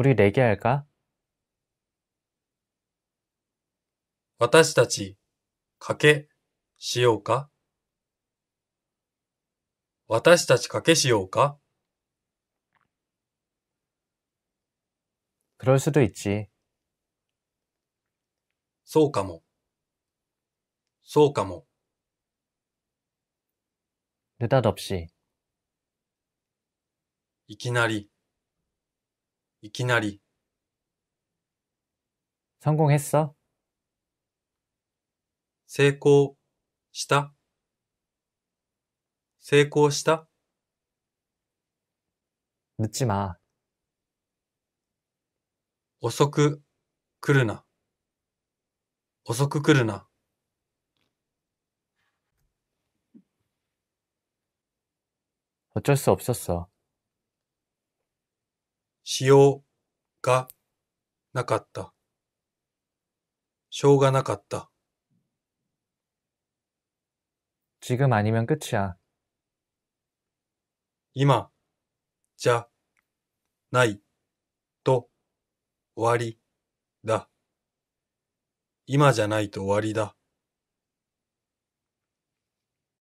우리 내게 할까? 私たち、かけ、しようか私たちかけしようか 그럴 수도 있지. そうかも。そうかも。 느닷없이. いきなり。いきなり 성공했어? 成功した成功した 늦지 마. 遅く来るな遅く来るな 어쩔 수 없었어. しようがなかった。しょうがなかった。지금아니면끝이야이마자나이또와리다이마じゃないと終わりだ。